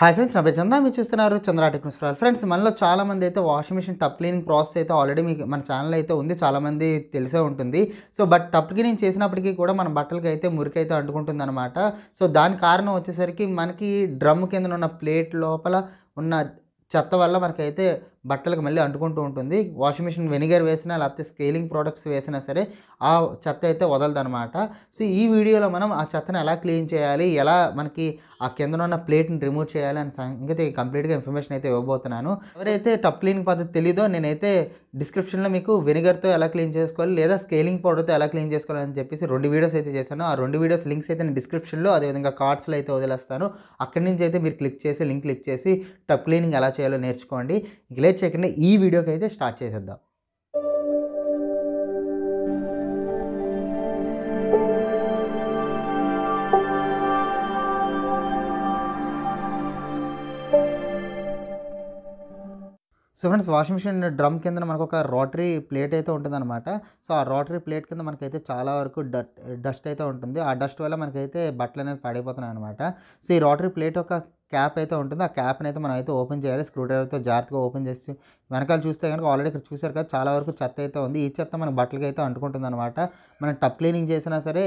hi friends నా పేరు చంద్ర మీరు చూస్తున్నారు చంద్ర టెక్నిస్టాల్ ఫ్రెండ్స్ మనలో చాలామంది అయితే washing machine tub cleaning process అయితే ఆల్రెడీ మీకు మన ఛానల్ అయితే ఉంది చాలామంది తెలిసే ఉంటుంది సో బట్ టప్ క్లీనింగ్ చేసినప్పటికీ కూడా మన బట్టలకి అయితే మురికి అయితే అంటుకుంటుంది అనమాట సో దాని కారణం వచ్చేసరికి మనకి డ్రమ్ కింద ఉన్న ప్లేట్ లోపల ఉన్న చెత్త వల్ల మనకైతే బట్టలకు మళ్ళీ అంటుకుంటూ ఉంటుంది వాషింగ్ మిషన్ వెనిగర్ వేసినా లేకపోతే స్కేలింగ్ ప్రోడక్ట్స్ వేసినా సరే ఆ చెత్త అయితే వదలదనమాట సో ఈ వీడియోలో మనం ఆ చెత్తను ఎలా క్లీన్ చేయాలి ఎలా మనకి ఆ కింద ఉన్న ప్లేట్ని రిమూవ్ చేయాలి అని సంగతి కంప్లీట్గా ఇన్ఫర్మేషన్ అయితే ఇవ్వబోతున్నాను ఎవరైతే టప్ క్లీనింగ్ పద్ధతి తెలియదో నేనైతే డిస్క్రిప్షన్లో మీకు వెనిగర్తో ఎలా క్లీన్ చేసుకోవాలి లేదా స్కేలింగ్ పౌడర్తో ఎలా క్లీన్ చేసుకోవాలని చెప్పేసి రెండు వీడియోస్ అయితే చేశాను ఆ రెండు వీడియోస్ లింక్స్ అయితే నేను డిస్క్రిప్షన్లో అదేవిధంగా కార్డ్స్లో అయితే వదిలేస్తాను అక్కడి నుంచి అయితే మీరు క్లిక్ చేసి లింక్ క్లిక్ చేసి టప్ క్లీనింగ్ ఎలా చేయాలో నేర్చుకోండి ఇక లేట్ చేయకుండా ఈ వీడియోకి అయితే స్టార్ట్ చేసేద్దాం so friends washing machine drum కింద మనకు ఒక రోటరీ ప్లేట్ అయితే ఉంటుందన్నమాట సో ఆ రోటరీ ప్లేట్ కింద మనకైతే చాలా వరకు డస్ట్ అయితే ఉంటుంది ఆ డస్ట్ వల్ల మనకైతే బట్టలు అనేది పడైపోతున్నాయి అనమాట సో ఈ రోటరీ ప్లేట్ ఒక క్యాప్ అయితే ఉంటుందో ఆ క్యాప్ని అయితే మనం అయితే ఓపెన్ చేయాలి స్క్రూ డ్రైవర్తో జాగ్రత్తగా ఓపెన్ చేసి వెనకాల చూస్తే కనుక ఆల్రెడీ ఇక్కడ చూసారు కదా చాలా వరకు చెత్త అయితే ఉంది ఈ చెత్త మన బట్టలకి అయితే అంటుకుంటుంది అనమాట మనం టప్ క్లీనింగ్ చేసినా సరే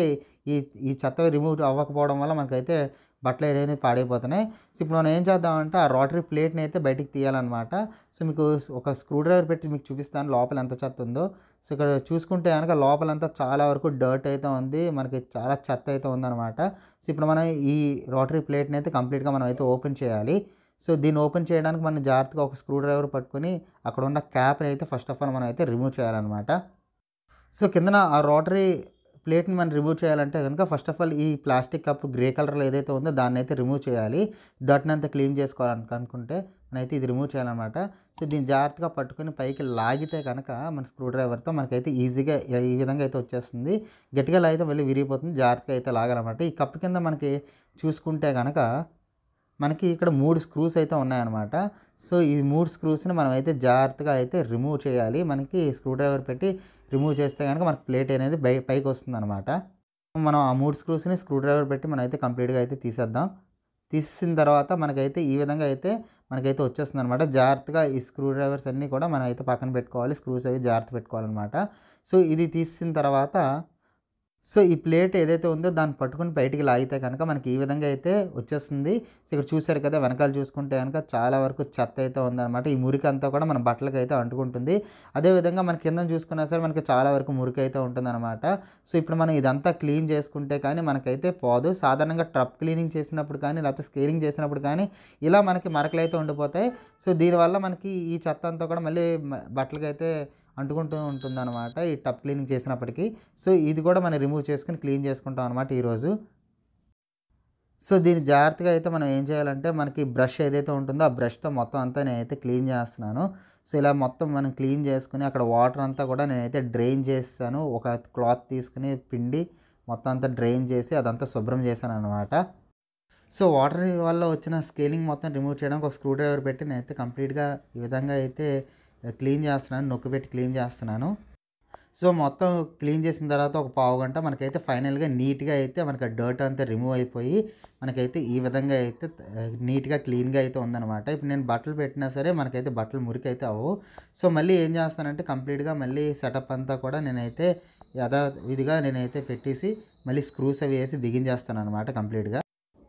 ఈ ఈ చెత్త రిమూవ్ అవ్వకపోవడం వల్ల మనకైతే బట్టలు ఏదైనా పాడైపోతున్నాయి సో ఇప్పుడు మనం ఏం చేద్దామంటే ఆ రోటరీ ప్లేట్ని అయితే బయటికి తీయాలన్నమాట సో మీకు ఒక స్క్రూ డ్రైవర్ పెట్టి మీకు చూపిస్తాను లోపల ఎంత చెత్త ఉందో సో ఇక్కడ చూసుకుంటే కనుక లోపలంతా చాలా వరకు డర్ట్ అయితే ఉంది మనకి చాలా చెత్త అయితే ఉందన్నమాట సో ఇప్పుడు మనం ఈ రోటరీ ప్లేట్ని అయితే కంప్లీట్గా మనం అయితే ఓపెన్ చేయాలి సో దీన్ని ఓపెన్ చేయడానికి మనం జాగ్రత్తగా ఒక స్క్రూ డ్రైవర్ పట్టుకుని అక్కడ ఉన్న క్యాప్ని అయితే ఫస్ట్ ఆఫ్ ఆల్ మనం అయితే రిమూవ్ చేయాలన్నమాట సో కిందన ఆ రోటరీ ప్లేట్ని మనం రిమూవ్ చేయాలంటే కనుక ఫస్ట్ ఆఫ్ ఆల్ ఈ ప్లాస్టిక్ కప్ గ్రే కలర్లో ఏదైతే ఉందో దాన్ని అయితే రిమూవ్ చేయాలి డట్ని అంతా క్లీన్ చేసుకోవాలని అనుకుంటే మనైతే ఇది రిమూవ్ చేయాలన్నమాట సో దీన్ని జాగ్రత్తగా పట్టుకొని పైకి లాగితే కనుక మన స్క్రూ డ్రైవర్తో మనకైతే ఈజీగా ఈ విధంగా అయితే వచ్చేస్తుంది గట్టిగా లాగితే మళ్ళీ విరిగిపోతుంది జాగ్రత్తగా అయితే లాగాలన్నమాట ఈ కప్పు కింద మనకి చూసుకుంటే కనుక మనకి ఇక్కడ మూడు స్క్రూస్ అయితే ఉన్నాయన్నమాట సో ఈ మూడు స్క్రూస్ని మనం అయితే జాగ్రత్తగా అయితే రిమూవ్ చేయాలి మనకి స్క్రూ డ్రైవర్ పెట్టి రిమూవ్ చేస్తే కనుక మనకు ప్లేట్ అనేది బై పైకి వస్తుంది అనమాట మనం ఆ మూడు స్క్రూస్ని స్క్రూ డ్రైవర్ పెట్టి మనం అయితే కంప్లీట్గా అయితే తీసేద్దాం తీసిన తర్వాత మనకైతే ఈ విధంగా అయితే మనకైతే వచ్చేస్తుంది అనమాట జాగ్రత్తగా ఈ స్క్రూ డ్రైవర్స్ అన్నీ కూడా మనం అయితే పక్కన పెట్టుకోవాలి స్క్రూస్ అవి జాగ్రత్త పెట్టుకోవాలన్నమాట సో ఇది తీసిన తర్వాత సో ఈ ప్లేట్ ఏదైతే ఉందో దాన్ని పట్టుకుని బయటికి లాగితే కనుక మనకి ఈ విధంగా అయితే వచ్చేస్తుంది సో ఇక్కడ చూసారు కదా వెనకాల చూసుకుంటే కనుక చాలా వరకు చెత్త అయితే ఉందన్నమాట ఈ మురికి అంతా కూడా మన బట్టలకు అయితే అంటుకుంటుంది అదేవిధంగా మన కింద చూసుకున్నా సరే మనకి చాలా వరకు మురికి అయితే ఉంటుందన్నమాట సో ఇప్పుడు మనం ఇదంతా క్లీన్ చేసుకుంటే కానీ మనకైతే పోదు సాధారణంగా ట్రప్ క్లీనింగ్ చేసినప్పుడు కానీ లేకపోతే స్కేలింగ్ చేసినప్పుడు కానీ ఇలా మనకి మరకలు అయితే ఉండిపోతాయి సో దీనివల్ల మనకి ఈ చెత్త అంతా కూడా మళ్ళీ బట్టలకైతే అంటుకుంటూ అనమాట ఈ టప్ క్లీనింగ్ చేసినప్పటికీ సో ఇది కూడా మనం రిమూవ్ చేసుకుని క్లీన్ చేసుకుంటాం అనమాట ఈరోజు సో దీన్ని జాగ్రత్తగా అయితే మనం ఏం చేయాలంటే మనకి బ్రష్ ఏదైతే ఉంటుందో ఆ బ్రష్తో మొత్తం అంతా నేనైతే క్లీన్ చేస్తున్నాను సో ఇలా మొత్తం మనం క్లీన్ చేసుకుని అక్కడ వాటర్ అంతా కూడా నేనైతే డ్రైన్ చేస్తాను ఒక క్లాత్ తీసుకుని పిండి మొత్తం అంతా డ్రైన్ చేసి అదంతా శుభ్రం చేశాను అనమాట సో వాటర్ వల్ల వచ్చిన స్కేలింగ్ మొత్తం రిమూవ్ చేయడానికి ఒక స్క్రూ డ్రైవర్ పెట్టి నేనైతే కంప్లీట్గా ఈ విధంగా అయితే క్లీన్ చేస్తున్నాను నొక్కి పెట్టి క్లీన్ చేస్తున్నాను సో మొత్తం క్లీన్ చేసిన తర్వాత ఒక పావు గంట మనకైతే ఫైనల్గా నీట్గా అయితే మనకి డర్ట్ అంతా రిమూవ్ అయిపోయి మనకైతే ఈ విధంగా అయితే నీట్గా క్లీన్గా అయితే ఉందన్నమాట ఇప్పుడు నేను బట్టలు పెట్టినా సరే మనకైతే బట్టలు మురికి అయితే అవ్వవు సో మళ్ళీ ఏం చేస్తానంటే కంప్లీట్గా మళ్ళీ సెటప్ అంతా కూడా నేనైతే యథావిధిగా నేనైతే పెట్టేసి మళ్ళీ స్క్రూస్ అవి వేసి బిగిన్ చేస్తాను అనమాట కంప్లీట్గా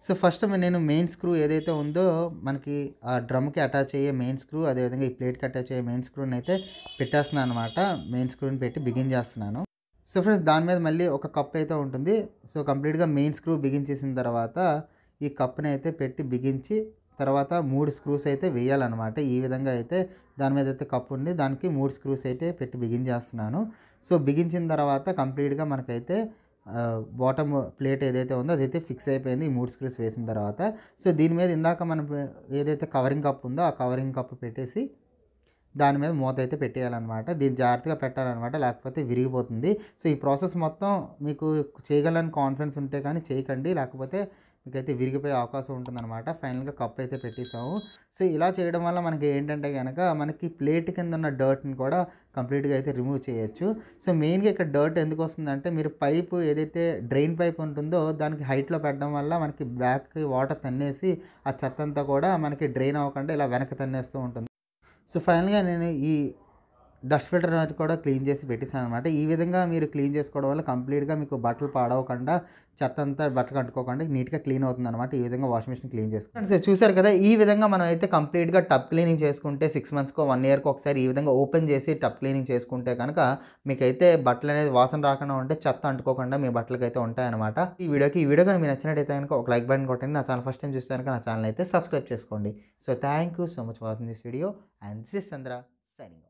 సో ఫస్ట్ నేను మెయిన్ స్క్రూ ఏదైతే ఉందో మనకి ఆ డ్రమ్కి అటాచ్ అయ్యే మెయిన్ స్క్రూ అదేవిధంగా ఈ ప్లేట్కి అటాచ్ అయ్యే మెయిన్ స్క్రూని అయితే పెట్టేస్తున్నాను అనమాట మెయిన్ స్క్రూని పెట్టి బిగిన్ చేస్తున్నాను సో ఫ్రెండ్స్ దాని మీద మళ్ళీ ఒక కప్ అయితే ఉంటుంది సో కంప్లీట్గా మెయిన్ స్క్రూ బిగించేసిన తర్వాత ఈ కప్ని అయితే పెట్టి బిగించి తర్వాత మూడు స్క్రూస్ అయితే వేయాలన్నమాట ఈ విధంగా అయితే దాని మీద అయితే కప్పు ఉంది దానికి మూడు స్క్రూస్ అయితే పెట్టి బిగించేస్తున్నాను సో బిగించిన తర్వాత కంప్లీట్గా మనకైతే బాటమ్ ప్లేట్ ఏదైతే ఉందో అదైతే ఫిక్స్ అయిపోయింది ఈ మూడు స్క్రూస్ వేసిన తర్వాత సో దీని మీద ఇందాక మనం ఏదైతే కవరింగ్ కప్ ఉందో ఆ కవరింగ్ కప్ పెట్టేసి దాని మీద మూత అయితే పెట్టేయాలన్నమాట దీన్ని జాగ్రత్తగా పెట్టాలన్నమాట లేకపోతే విరిగిపోతుంది సో ఈ ప్రాసెస్ మొత్తం మీకు చేయగలని కాన్ఫిడెన్స్ ఉంటే కానీ చేయకండి లేకపోతే మీకైతే విరిగిపోయే అవకాశం ఉంటుందన్నమాట ఫైనల్గా కప్ అయితే పెట్టేసాము సో ఇలా చేయడం వల్ల మనకి ఏంటంటే కనుక మనకి ప్లేట్ కింద ఉన్న డర్ట్ని కూడా కంప్లీట్గా అయితే రిమూవ్ చేయొచ్చు సో మెయిన్గా ఇక్కడ డర్ట్ ఎందుకు వస్తుందంటే మీరు పైపు ఏదైతే డ్రైన్ పైప్ ఉంటుందో దానికి హైట్లో పెట్టడం వల్ల మనకి బ్యాక్ వాటర్ తన్నేసి ఆ చెత్త అంతా కూడా మనకి డ్రైన్ అవ్వకుండా ఇలా వెనక్కి తన్నేస్తూ ఉంటుంది సో ఫైనల్గా నేను ఈ డస్ట్ ఫిల్టర్ అనేది కూడా క్లీన్ చేసి పెట్టేశాను అనమాట ఈ విధంగా మీరు క్లీన్ చేసుకోవడం వల్ల కంప్లీట్గా మీకు బట్టలు పాడవకుండా చెత్త అంతా బట్టలు కట్టుకోకుండా నీట్గా క్లీన్ అవుతుంది అనమాట ఈ విధంగా వాషింగ్ మిషన్ క్లీన్ చేసుకోండి చూసారు కదా ఈ విధంగా మనం అయితే కంప్లీట్గా టప్ క్లీనింగ్ చేసుకుంటే సిక్స్ మంత్స్కో వన్ ఇయర్కి ఒకసారి ఈ విధంగా ఓపెన్ చేసి టప్ క్లీనింగ్ చేసుకుంటే కనుక మీకైతే బట్టలు అనేది వాసన రాకుండా ఉంటే చెత్త అంటుకోకుండా మీ బట్టలకి అయితే ఉంటాయన్నమాట ఈ వీడియోకి ఈ వీడియో కానీ మీరు నచ్చినట్టయితే కనుక ఒక లైక్ బటన్ కొట్టండి నా ఛానల్ ఫస్ట్ టైం చూస్తే కనుక నా ఛానల్ అయితే సబ్స్క్రైబ్ చేసుకోండి so thank you so much watching this video and this is Chandra signing